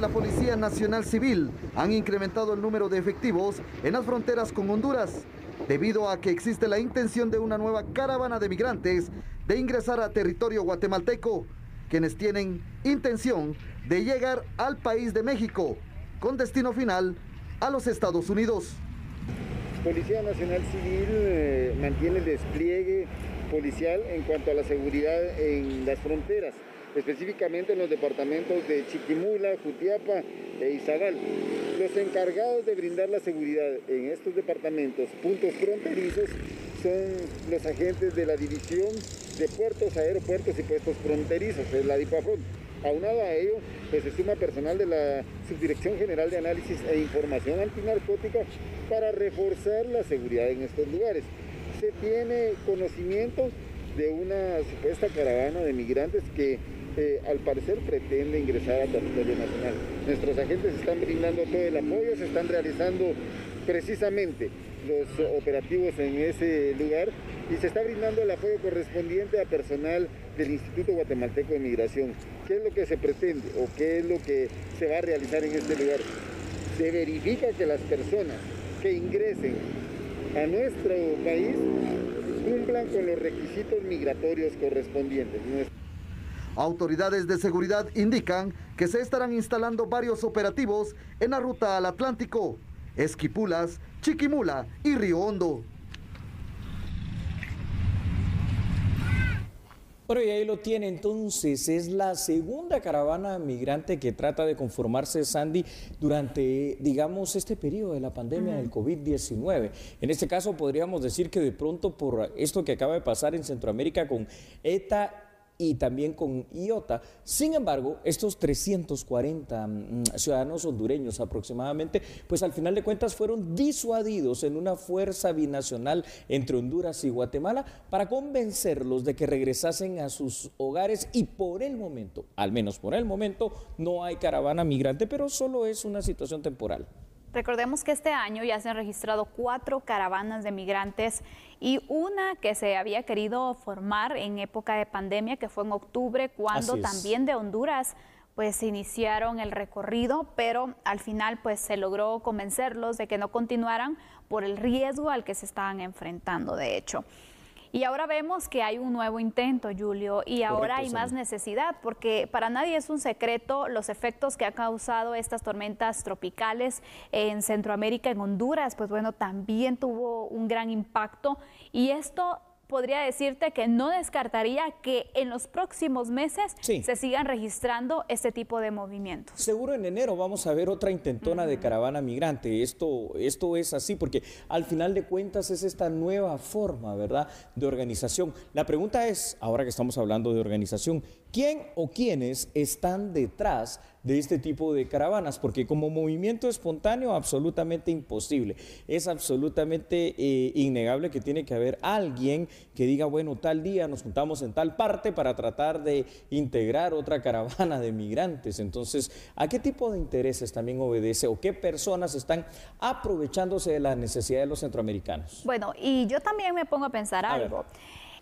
la Policía Nacional Civil han incrementado el número de efectivos en las fronteras con Honduras, debido a que existe la intención de una nueva caravana de migrantes de ingresar a territorio guatemalteco, quienes tienen intención de llegar al país de México, con destino final a los Estados Unidos. Policía Nacional Civil eh, mantiene el despliegue policial en cuanto a la seguridad en las fronteras específicamente en los departamentos de Chiquimula, Jutiapa e Izabal. Los encargados de brindar la seguridad en estos departamentos, puntos fronterizos, son los agentes de la División de Puertos, Aeropuertos y Puestos Fronterizos, es la DIPAFON... Aunado a ello, pues, se suma personal de la Subdirección General de Análisis e Información Antinarcótica para reforzar la seguridad en estos lugares. Se tiene conocimiento de una supuesta caravana de migrantes que eh, al parecer pretende ingresar a territorio nacional. Nuestros agentes están brindando todo el apoyo, se están realizando precisamente los operativos en ese lugar y se está brindando el apoyo correspondiente a personal del Instituto Guatemalteco de Migración. ¿Qué es lo que se pretende o qué es lo que se va a realizar en este lugar? Se verifica que las personas que ingresen a nuestro país cumplan con los requisitos migratorios correspondientes. Autoridades de seguridad indican que se estarán instalando varios operativos en la ruta al Atlántico, Esquipulas, Chiquimula y Río Hondo. Bueno, y ahí lo tiene entonces, es la segunda caravana migrante que trata de conformarse, Sandy, durante, digamos, este periodo de la pandemia del COVID-19. En este caso podríamos decir que de pronto por esto que acaba de pasar en Centroamérica con ETA y también con IOTA. Sin embargo, estos 340 mm, ciudadanos hondureños aproximadamente, pues al final de cuentas fueron disuadidos en una fuerza binacional entre Honduras y Guatemala para convencerlos de que regresasen a sus hogares y por el momento, al menos por el momento, no hay caravana migrante, pero solo es una situación temporal. Recordemos que este año ya se han registrado cuatro caravanas de migrantes y una que se había querido formar en época de pandemia, que fue en octubre, cuando también de Honduras pues iniciaron el recorrido, pero al final pues se logró convencerlos de que no continuaran por el riesgo al que se estaban enfrentando, de hecho. Y ahora vemos que hay un nuevo intento, Julio, y ahora hay más necesidad, porque para nadie es un secreto los efectos que han causado estas tormentas tropicales en Centroamérica, en Honduras, pues bueno, también tuvo un gran impacto. Y esto podría decirte que no descartaría que en los próximos meses se sigan registrando este tipo de movimientos. Seguro en enero vamos a ver otra intentona de caravana migrante. Esto, esto es así porque al final de cuentas es esta nueva forma, ¿verdad?, de organización. La pregunta es, ahora que estamos hablando de organización, ¿Quién o quiénes están detrás de este tipo de caravanas? Porque como movimiento espontáneo, absolutamente imposible. Es absolutamente eh, innegable que tiene que haber alguien que diga, bueno, tal día nos juntamos en tal parte para tratar de integrar otra caravana de migrantes. Entonces, ¿a qué tipo de intereses también obedece o qué personas están aprovechándose de la necesidad de los centroamericanos? Bueno, y yo también me pongo a pensar algo.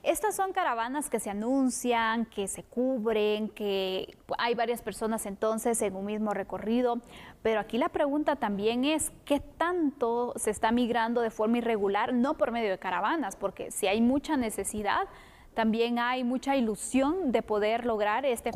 Estas son caravanas que se anuncian, que se cubren, que hay varias personas entonces en un mismo recorrido, pero aquí la pregunta también es qué tanto se está migrando de forma irregular, no por medio de caravanas, porque si hay mucha necesidad, también hay mucha ilusión de poder lograr este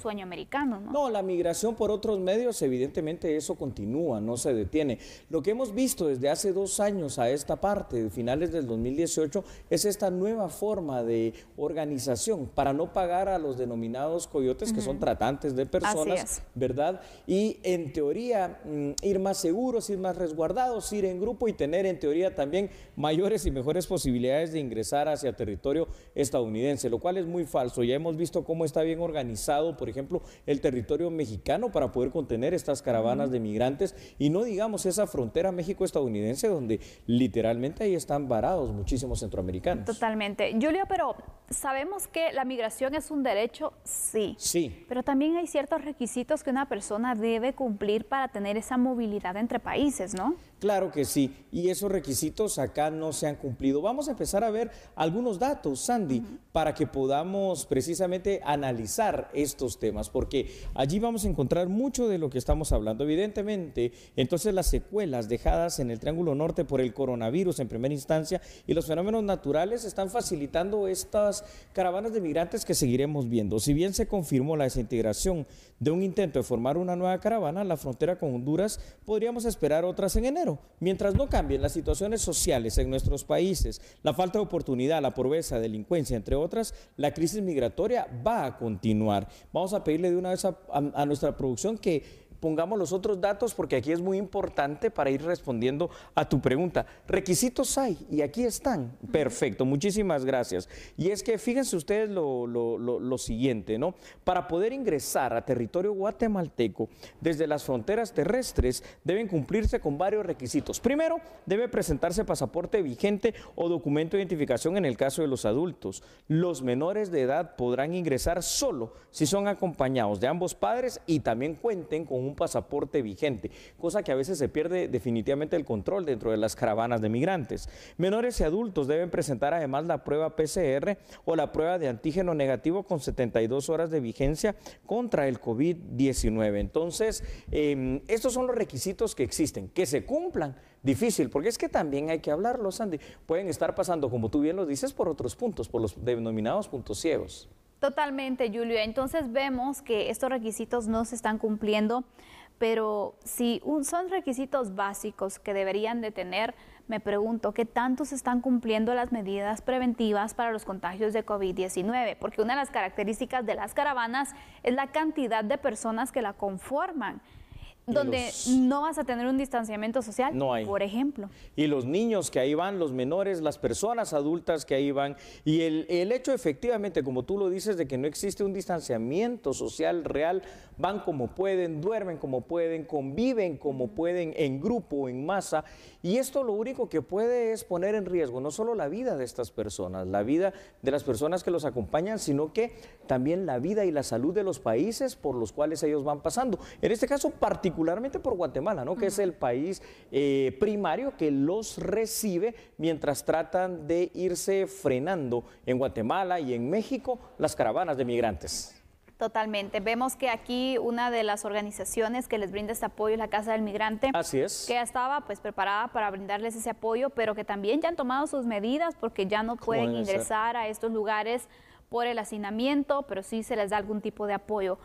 sueño americano. ¿no? no, la migración por otros medios, evidentemente eso continúa, no se detiene. Lo que hemos visto desde hace dos años a esta parte, de finales del 2018, es esta nueva forma de organización para no pagar a los denominados coyotes, que son tratantes de personas, ¿verdad? Y en teoría, mm, ir más seguros, ir más resguardados, ir en grupo y tener en teoría también mayores y mejores posibilidades de ingresar hacia territorio estadounidense estadounidense, lo cual es muy falso. Ya hemos visto cómo está bien organizado, por ejemplo, el territorio mexicano para poder contener estas caravanas de migrantes y no digamos esa frontera México-estadounidense donde literalmente ahí están varados muchísimos centroamericanos. Totalmente. Julia, pero sabemos que la migración es un derecho, sí. Sí. Pero también hay ciertos requisitos que una persona debe cumplir para tener esa movilidad entre países, ¿no? Claro que sí, y esos requisitos acá no se han cumplido. Vamos a empezar a ver algunos datos, Sandy, para que podamos precisamente analizar estos temas, porque allí vamos a encontrar mucho de lo que estamos hablando. Evidentemente, entonces las secuelas dejadas en el Triángulo Norte por el coronavirus en primera instancia y los fenómenos naturales están facilitando estas caravanas de migrantes que seguiremos viendo. Si bien se confirmó la desintegración de un intento de formar una nueva caravana, la frontera con Honduras, podríamos esperar otras en enero mientras no cambien las situaciones sociales en nuestros países, la falta de oportunidad, la pobreza, delincuencia, entre otras, la crisis migratoria va a continuar. Vamos a pedirle de una vez a nuestra producción que pongamos los otros datos porque aquí es muy importante para ir respondiendo a tu pregunta. Requisitos hay y aquí están. Perfecto, muchísimas gracias. Y es que fíjense ustedes lo, siguiente, ¿no? Para poder ingresar a territorio guatemalteco desde las fronteras terrestres deben cumplirse con varios requisitos. Primero, debe presentarse pasaporte vigente o documento de identificación en el caso de los adultos. Los menores de edad podrán ingresar solo si son acompañados de ambos padres y también cuenten con un pasaporte vigente, cosa que a veces se pierde definitivamente el control dentro de las caravanas de migrantes. Menores y adultos deben presentar además la prueba PCR o la prueba de antígeno negativo con 72 horas de vigencia contra el COVID-19. Entonces, em, estos son los requisitos que existen, que se cumplan. Difícil, porque es que también hay que hablarlo, Sandy. Pueden estar pasando, como tú bien lo dices, por otros puntos, por los denominados puntos ciegos. Totalmente, Julio. Entonces vemos que estos requisitos no se están cumpliendo, pero si son requisitos básicos que deberían de tener, me pregunto qué tanto se están cumpliendo las medidas preventivas para los contagios de COVID-19, porque una de las características de las caravanas es la cantidad de personas que la conforman donde no vas a tener un distanciamiento social, no hay. por ejemplo. Y los niños que ahí van, los menores, las personas adultas que ahí van, y el, hecho efectivamente, como tú lo dices, de que no existe un distanciamiento social real, van como pueden, duermen como pueden, conviven como pueden, en grupo, en masa, y esto lo único que puede es poner en riesgo no solo la vida de estas personas, la vida de las personas que los acompañan, sino que también la vida y la salud de los países por los cuales ellos van pasando. En este caso particular, particularmente por Guatemala, ¿no? que es el país eh, primario que los recibe mientras tratan de irse frenando en Guatemala y en México las caravanas de migrantes. Totalmente. Vemos que aquí una de las organizaciones que les brinda este apoyo es la Casa del Migrante. Así es. Que ya estaba pues preparada para brindarles ese apoyo, pero que también ya han tomado sus medidas porque ya no pueden ingresar a estos lugares por el hacinamiento, pero sí se les da algún tipo de apoyo.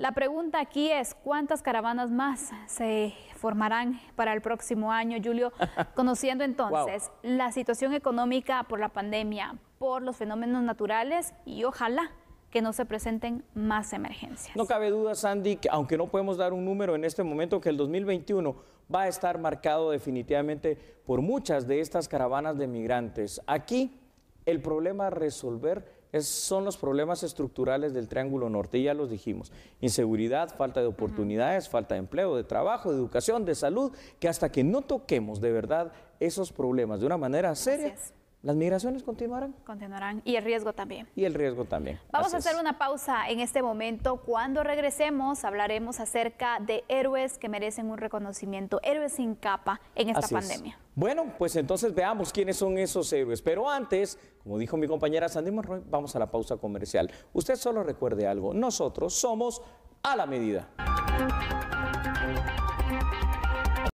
La pregunta aquí es, ¿cuántas caravanas más se formarán para el próximo año, Julio? Conociendo entonces la situación económica por la pandemia, por los fenómenos naturales y ojalá que no se presenten más emergencias. No cabe duda, Sandy, que aunque no podemos dar un número en este momento, que el 2021 va a estar marcado definitivamente por muchas de estas caravanas de migrantes. Aquí el problema a resolver son los problemas estructurales del Triángulo Norte, ya los dijimos. Inseguridad, falta de oportunidades, falta de empleo, de trabajo, de educación, de salud, que hasta que no toquemos de verdad esos problemas de una manera seria, ¿Las migraciones continuarán? Continuarán y el riesgo también. Y el riesgo también. Vamos a hacer una pausa en este momento. Cuando regresemos hablaremos acerca de héroes que merecen un reconocimiento, héroes sin capa en esta pandemia. Bueno, pues entonces veamos quiénes son esos héroes. Pero antes, como dijo mi compañera Sandy Monroy, vamos a la pausa comercial. Usted solo recuerde algo, nosotros somos a la medida.